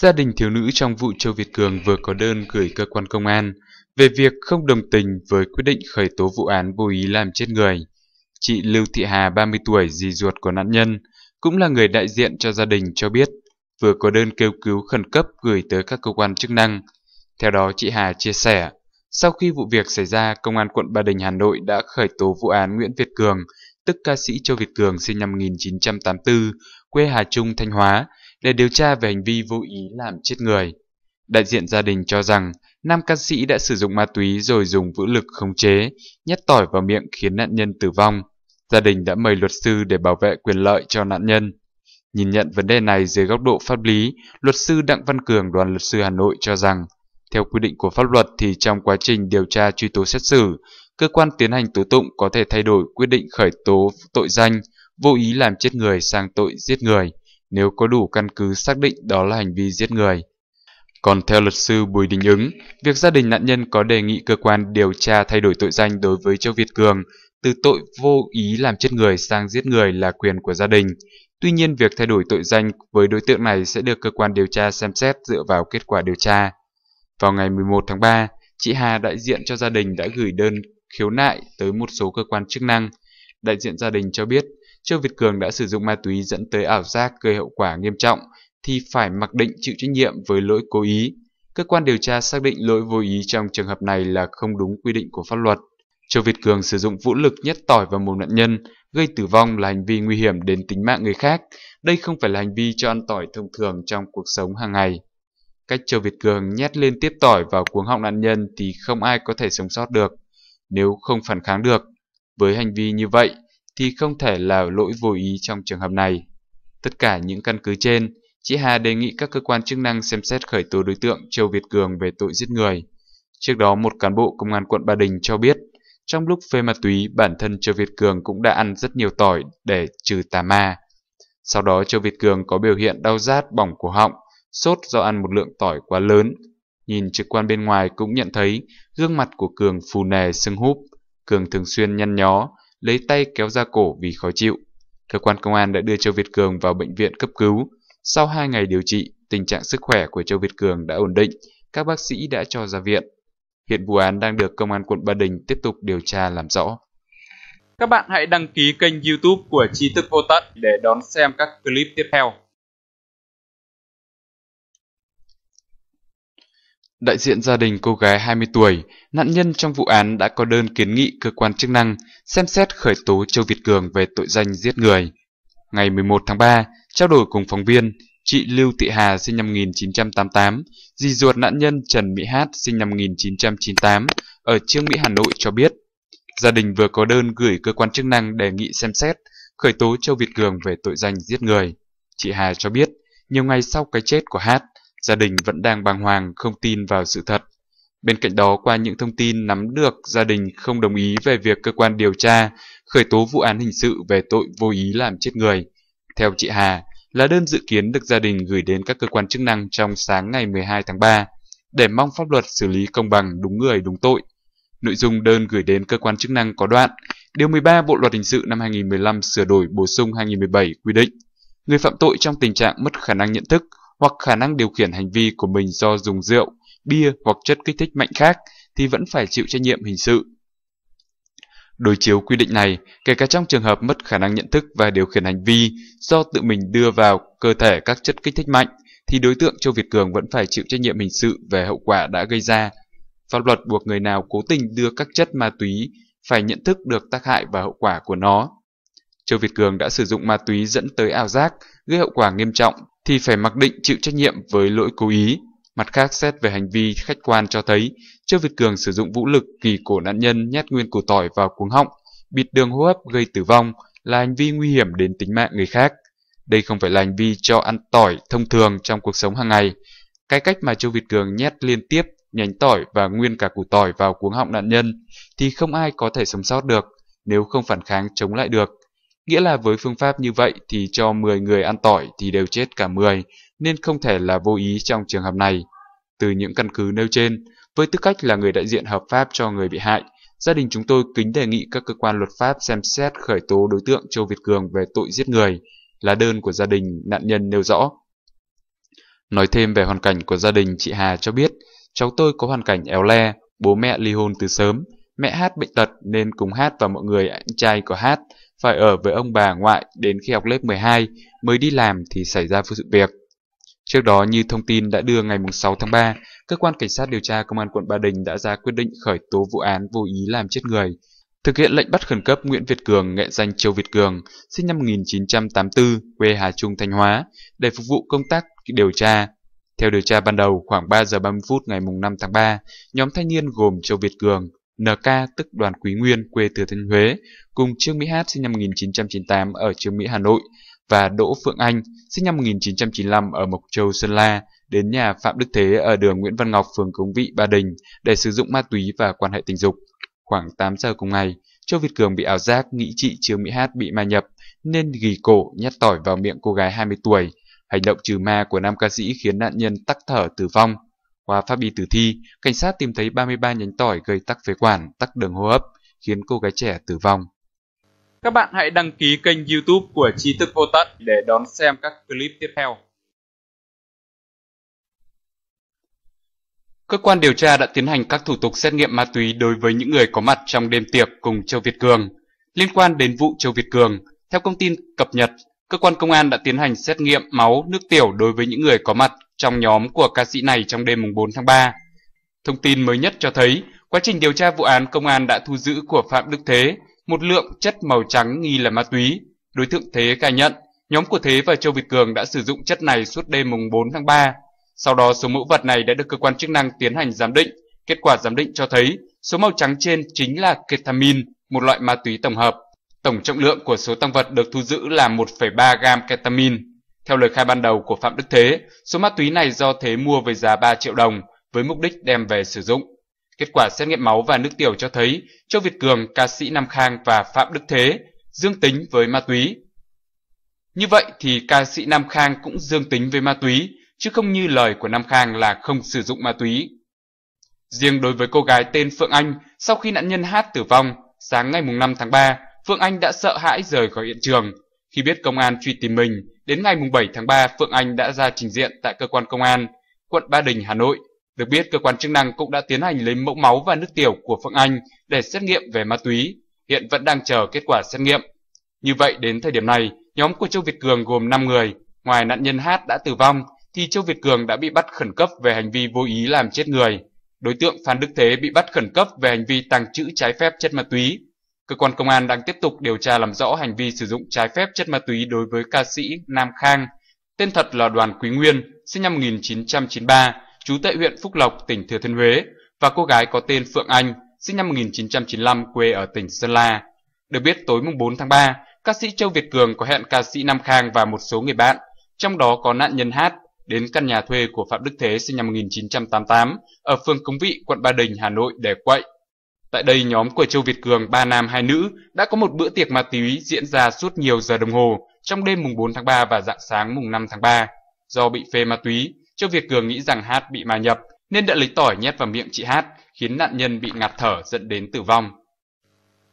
Gia đình thiếu nữ trong vụ Châu Việt Cường vừa có đơn gửi cơ quan công an về việc không đồng tình với quyết định khởi tố vụ án vô ý làm chết người. Chị Lưu Thị Hà, 30 tuổi, dì ruột của nạn nhân, cũng là người đại diện cho gia đình cho biết vừa có đơn kêu cứu khẩn cấp gửi tới các cơ quan chức năng. Theo đó, chị Hà chia sẻ, sau khi vụ việc xảy ra, Công an quận Ba Đình Hà Nội đã khởi tố vụ án Nguyễn Việt Cường, tức ca sĩ Châu Việt Cường sinh năm 1984, quê Hà Trung, Thanh Hóa, để điều tra về hành vi vô ý làm chết người. Đại diện gia đình cho rằng nam ca sĩ đã sử dụng ma túy rồi dùng vũ lực khống chế, nhét tỏi vào miệng khiến nạn nhân tử vong. Gia đình đã mời luật sư để bảo vệ quyền lợi cho nạn nhân. Nhìn nhận vấn đề này dưới góc độ pháp lý, luật sư Đặng Văn Cường đoàn luật sư Hà Nội cho rằng, theo quy định của pháp luật thì trong quá trình điều tra truy tố xét xử, cơ quan tiến hành tố tụng có thể thay đổi quyết định khởi tố tội danh vô ý làm chết người sang tội giết người nếu có đủ căn cứ xác định đó là hành vi giết người. Còn theo luật sư Bùi Đình Ứng, việc gia đình nạn nhân có đề nghị cơ quan điều tra thay đổi tội danh đối với Châu Việt Cường từ tội vô ý làm chết người sang giết người là quyền của gia đình. Tuy nhiên, việc thay đổi tội danh với đối tượng này sẽ được cơ quan điều tra xem xét dựa vào kết quả điều tra. Vào ngày 11 tháng 3, chị Hà đại diện cho gia đình đã gửi đơn khiếu nại tới một số cơ quan chức năng. Đại diện gia đình cho biết Châu Việt Cường đã sử dụng ma túy dẫn tới ảo giác gây hậu quả nghiêm trọng thì phải mặc định chịu trách nhiệm với lỗi cố ý. Cơ quan điều tra xác định lỗi vô ý trong trường hợp này là không đúng quy định của pháp luật. Châu Việt Cường sử dụng vũ lực nhét tỏi vào mồm nạn nhân, gây tử vong là hành vi nguy hiểm đến tính mạng người khác. Đây không phải là hành vi cho ăn tỏi thông thường trong cuộc sống hàng ngày. Cách Châu Việt Cường nhét lên tiếp tỏi vào cuống họng nạn nhân thì không ai có thể sống sót được, nếu không phản kháng được. Với hành vi như vậy, thì không thể là lỗi vô ý trong trường hợp này. Tất cả những căn cứ trên, chị Hà đề nghị các cơ quan chức năng xem xét khởi tố đối tượng Châu Việt Cường về tội giết người. Trước đó, một cán bộ công an quận Ba Đình cho biết, trong lúc phê ma túy, bản thân Châu Việt Cường cũng đã ăn rất nhiều tỏi để trừ tà ma. Sau đó, Châu Việt Cường có biểu hiện đau rát bỏng cổ họng, sốt do ăn một lượng tỏi quá lớn. Nhìn trực quan bên ngoài cũng nhận thấy gương mặt của Cường phù nề sưng húp. Cường thường xuyên nhăn nhó, lấy tay kéo ra cổ vì khó chịu. Cơ quan công an đã đưa Châu Việt Cường vào bệnh viện cấp cứu. Sau 2 ngày điều trị, tình trạng sức khỏe của Châu Việt Cường đã ổn định, các bác sĩ đã cho ra viện. Hiện vụ án đang được Công an quận Ba Đình tiếp tục điều tra làm rõ. Các bạn hãy đăng ký kênh youtube của Tri Thức Vô Tận để đón xem các clip tiếp theo. đại diện gia đình cô gái 20 tuổi, nạn nhân trong vụ án đã có đơn kiến nghị cơ quan chức năng xem xét khởi tố Châu Việt Cường về tội danh giết người. Ngày 11 tháng 3, trao đổi cùng phóng viên, chị Lưu Thị Hà sinh năm 1988, dì ruột nạn nhân Trần Mỹ Hát sinh năm 1998 ở Trương Mỹ Hà Nội cho biết, gia đình vừa có đơn gửi cơ quan chức năng đề nghị xem xét khởi tố Châu Việt Cường về tội danh giết người. Chị Hà cho biết, nhiều ngày sau cái chết của Hát, gia đình vẫn đang bàng hoàng không tin vào sự thật. Bên cạnh đó, qua những thông tin nắm được, gia đình không đồng ý về việc cơ quan điều tra khởi tố vụ án hình sự về tội vô ý làm chết người. Theo chị Hà, là đơn dự kiến được gia đình gửi đến các cơ quan chức năng trong sáng ngày 12 tháng 3 để mong pháp luật xử lý công bằng đúng người đúng tội. Nội dung đơn gửi đến cơ quan chức năng có đoạn Điều 13 Bộ Luật Hình sự năm 2015 sửa đổi bổ sung 2017 quy định Người phạm tội trong tình trạng mất khả năng nhận thức, hoặc khả năng điều khiển hành vi của mình do dùng rượu, bia hoặc chất kích thích mạnh khác thì vẫn phải chịu trách nhiệm hình sự. Đối chiếu quy định này, kể cả trong trường hợp mất khả năng nhận thức và điều khiển hành vi do tự mình đưa vào cơ thể các chất kích thích mạnh, thì đối tượng Châu Việt Cường vẫn phải chịu trách nhiệm hình sự về hậu quả đã gây ra. Pháp luật buộc người nào cố tình đưa các chất ma túy phải nhận thức được tác hại và hậu quả của nó. Châu Việt Cường đã sử dụng ma túy dẫn tới ảo giác, gây hậu quả nghiêm trọng thì phải mặc định chịu trách nhiệm với lỗi cố ý. Mặt khác, xét về hành vi khách quan cho thấy, Trương Việt Cường sử dụng vũ lực kỳ cổ nạn nhân nhét nguyên củ tỏi vào cuống họng, bịt đường hô hấp gây tử vong là hành vi nguy hiểm đến tính mạng người khác. Đây không phải là hành vi cho ăn tỏi thông thường trong cuộc sống hàng ngày. Cái cách mà Trương Việt Cường nhét liên tiếp nhánh tỏi và nguyên cả củ tỏi vào cuống họng nạn nhân thì không ai có thể sống sót được nếu không phản kháng chống lại được. Nghĩa là với phương pháp như vậy thì cho 10 người ăn tỏi thì đều chết cả 10, nên không thể là vô ý trong trường hợp này. Từ những căn cứ nêu trên, với tư cách là người đại diện hợp pháp cho người bị hại, gia đình chúng tôi kính đề nghị các cơ quan luật pháp xem xét khởi tố đối tượng Châu Việt Cường về tội giết người, là đơn của gia đình nạn nhân nêu rõ. Nói thêm về hoàn cảnh của gia đình, chị Hà cho biết, cháu tôi có hoàn cảnh éo le, bố mẹ ly hôn từ sớm, mẹ Hát bệnh tật nên cùng Hát và mọi người anh trai của Hát phải ở với ông bà ngoại đến khi học lớp 12 mới đi làm thì xảy ra vụ sự việc. Trước đó như thông tin đã đưa ngày 6 tháng 3, cơ quan cảnh sát điều tra công an quận Ba Đình đã ra quyết định khởi tố vụ án vô ý làm chết người, thực hiện lệnh bắt khẩn cấp Nguyễn Việt Cường, nghệ danh Châu Việt Cường, sinh năm 1984, quê Hà Trung, Thanh Hóa, để phục vụ công tác điều tra. Theo điều tra ban đầu, khoảng 3 giờ 30 phút ngày 5 tháng 3, nhóm thanh niên gồm Châu Việt Cường, NK tức Đoàn Quý Nguyên quê Thừa Thiên Huế cùng Trương Mỹ Hát sinh năm 1998 ở Trương Mỹ Hà Nội và Đỗ Phượng Anh sinh năm 1995 ở Mộc Châu Sơn La đến nhà Phạm Đức Thế ở đường Nguyễn Văn Ngọc phường Cống Vị Ba Đình để sử dụng ma túy và quan hệ tình dục. Khoảng 8 giờ cùng ngày, Châu Việt Cường bị ảo giác nghĩ chị Trương Mỹ Hát bị ma nhập nên gỉ cổ nhét tỏi vào miệng cô gái 20 tuổi. Hành động trừ ma của nam ca sĩ khiến nạn nhân tắc thở tử vong. Qua pháp y tử thi, cảnh sát tìm thấy 33 nhánh tỏi gây tắc phế quản, tắc đường hô hấp, khiến cô gái trẻ tử vong. Các bạn hãy đăng ký kênh youtube của Tri thức Vô Tận để đón xem các clip tiếp theo. Cơ quan điều tra đã tiến hành các thủ tục xét nghiệm ma túy đối với những người có mặt trong đêm tiệc cùng Châu Việt Cường. Liên quan đến vụ Châu Việt Cường, theo công tin cập nhật, cơ quan công an đã tiến hành xét nghiệm máu, nước tiểu đối với những người có mặt trong nhóm của ca sĩ này trong đêm 4 tháng 3. Thông tin mới nhất cho thấy, quá trình điều tra vụ án công an đã thu giữ của Phạm Đức Thế một lượng chất màu trắng nghi là ma túy. Đối tượng Thế khai nhận, nhóm của Thế và Châu Việt Cường đã sử dụng chất này suốt đêm mùng 4 tháng 3. Sau đó số mẫu vật này đã được cơ quan chức năng tiến hành giám định. Kết quả giám định cho thấy số màu trắng trên chính là ketamin, một loại ma túy tổng hợp. Tổng trọng lượng của số tăng vật được thu giữ là 1,3 gam ketamin. Theo lời khai ban đầu của Phạm Đức Thế, số ma túy này do Thế mua với giá 3 triệu đồng với mục đích đem về sử dụng. Kết quả xét nghiệm máu và nước tiểu cho thấy Châu Việt Cường, ca sĩ Nam Khang và Phạm Đức Thế dương tính với ma túy. Như vậy thì ca sĩ Nam Khang cũng dương tính với ma túy, chứ không như lời của Nam Khang là không sử dụng ma túy. Riêng đối với cô gái tên Phượng Anh, sau khi nạn nhân hát tử vong, sáng ngày 5 tháng 3, Phượng Anh đã sợ hãi rời khỏi hiện trường. Khi biết công an truy tìm mình, Đến ngày 7 tháng 3, Phượng Anh đã ra trình diện tại cơ quan công an, quận Ba Đình, Hà Nội. Được biết, cơ quan chức năng cũng đã tiến hành lấy mẫu máu và nước tiểu của Phượng Anh để xét nghiệm về ma túy, hiện vẫn đang chờ kết quả xét nghiệm. Như vậy, đến thời điểm này, nhóm của Châu Việt Cường gồm 5 người. Ngoài nạn nhân Hát đã tử vong, thì Châu Việt Cường đã bị bắt khẩn cấp về hành vi vô ý làm chết người. Đối tượng Phan Đức Thế bị bắt khẩn cấp về hành vi tàng trữ trái phép chất ma túy. Cơ quan công an đang tiếp tục điều tra làm rõ hành vi sử dụng trái phép chất ma túy đối với ca sĩ Nam Khang, tên thật là Đoàn Quý Nguyên, sinh năm 1993, trú tại huyện Phúc Lộc, tỉnh Thừa Thiên Huế, và cô gái có tên Phượng Anh, sinh năm 1995, quê ở tỉnh Sơn La. Được biết tối mùng 4 tháng 3, ca sĩ Châu Việt Cường có hẹn ca sĩ Nam Khang và một số người bạn, trong đó có nạn nhân hát, đến căn nhà thuê của Phạm Đức Thế sinh năm 1988 ở phường Cống Vị, quận Ba Đình, Hà Nội để quậy. Tại đây nhóm của Châu Việt Cường, ba nam hai nữ đã có một bữa tiệc ma túy diễn ra suốt nhiều giờ đồng hồ trong đêm mùng 4 tháng 3 và dạng sáng mùng 5 tháng 3. Do bị phê ma túy, Châu Việt Cường nghĩ rằng Hát bị ma nhập nên đã lấy tỏi nhét vào miệng chị Hát khiến nạn nhân bị ngạt thở dẫn đến tử vong.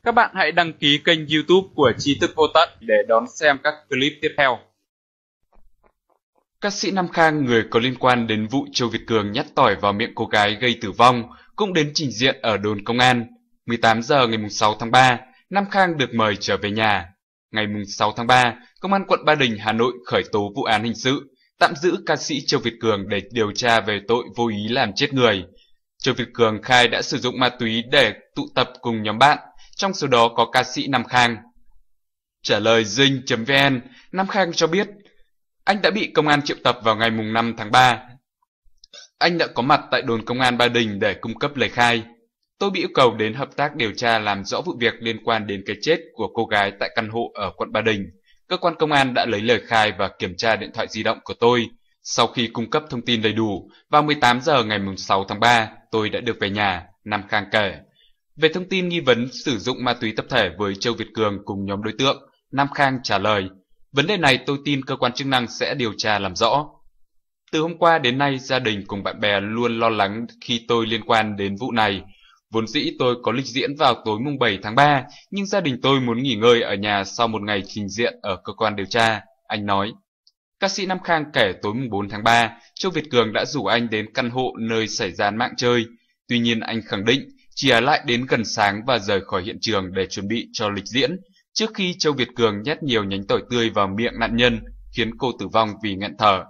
Các bạn hãy đăng ký kênh youtube của Tri Thức Vô Tận để đón xem các clip tiếp theo ca sĩ Nam Khang, người có liên quan đến vụ Châu Việt Cường nhát tỏi vào miệng cô gái gây tử vong, cũng đến trình diện ở đồn công an. 18 giờ ngày 6 tháng 3, Nam Khang được mời trở về nhà. Ngày 6 tháng 3, Công an quận Ba Đình, Hà Nội khởi tố vụ án hình sự, tạm giữ ca sĩ Châu Việt Cường để điều tra về tội vô ý làm chết người. Châu Việt Cường khai đã sử dụng ma túy để tụ tập cùng nhóm bạn, trong số đó có ca sĩ Nam Khang. Trả lời dinh.vn, Nam Khang cho biết anh đã bị công an triệu tập vào ngày 5 tháng 3. Anh đã có mặt tại đồn công an Ba Đình để cung cấp lời khai. Tôi bị yêu cầu đến hợp tác điều tra làm rõ vụ việc liên quan đến cái chết của cô gái tại căn hộ ở quận Ba Đình. Cơ quan công an đã lấy lời khai và kiểm tra điện thoại di động của tôi. Sau khi cung cấp thông tin đầy đủ, vào 18 giờ ngày 6 tháng 3, tôi đã được về nhà, Nam Khang kể. Về thông tin nghi vấn sử dụng ma túy tập thể với Châu Việt Cường cùng nhóm đối tượng, Nam Khang trả lời Vấn đề này tôi tin cơ quan chức năng sẽ điều tra làm rõ. Từ hôm qua đến nay, gia đình cùng bạn bè luôn lo lắng khi tôi liên quan đến vụ này. Vốn dĩ tôi có lịch diễn vào tối mùng 7 tháng 3, nhưng gia đình tôi muốn nghỉ ngơi ở nhà sau một ngày trình diện ở cơ quan điều tra, anh nói. Ca sĩ Nam Khang kể tối mùng 4 tháng 3, Châu Việt Cường đã rủ anh đến căn hộ nơi xảy ra mạng chơi. Tuy nhiên anh khẳng định, chỉ ở lại đến gần sáng và rời khỏi hiện trường để chuẩn bị cho lịch diễn, trước khi Châu Việt Cường nhét nhiều nhánh tỏi tươi vào miệng nạn nhân, khiến cô tử vong vì nghẹn thở.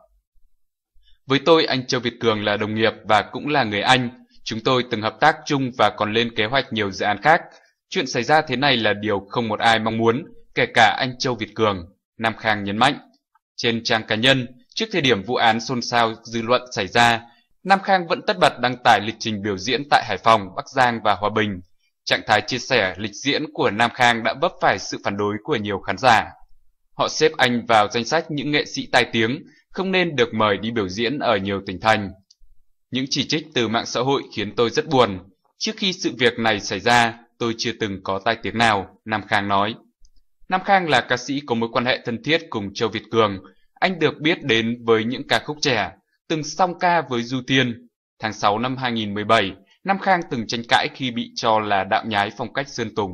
Với tôi, anh Châu Việt Cường là đồng nghiệp và cũng là người anh. Chúng tôi từng hợp tác chung và còn lên kế hoạch nhiều dự án khác. Chuyện xảy ra thế này là điều không một ai mong muốn, kể cả anh Châu Việt Cường, Nam Khang nhấn mạnh. Trên trang cá nhân, trước thời điểm vụ án xôn xao dư luận xảy ra, Nam Khang vẫn tất bật đăng tải lịch trình biểu diễn tại Hải Phòng, Bắc Giang và Hòa Bình Trạng thái chia sẻ lịch diễn của Nam Khang đã vấp phải sự phản đối của nhiều khán giả. Họ xếp anh vào danh sách những nghệ sĩ tai tiếng không nên được mời đi biểu diễn ở nhiều tỉnh thành. Những chỉ trích từ mạng xã hội khiến tôi rất buồn. Trước khi sự việc này xảy ra, tôi chưa từng có tai tiếng nào, Nam Khang nói. Nam Khang là ca sĩ có mối quan hệ thân thiết cùng Châu Việt Cường. Anh được biết đến với những ca khúc trẻ, từng song ca với Du Tiên. Tháng 6 năm 2017, Nam Khang từng tranh cãi khi bị cho là đạo nhái phong cách Sơn Tùng.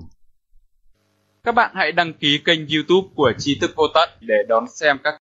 Các bạn hãy đăng ký kênh youtube của Tri Thức Vô Tận để đón xem các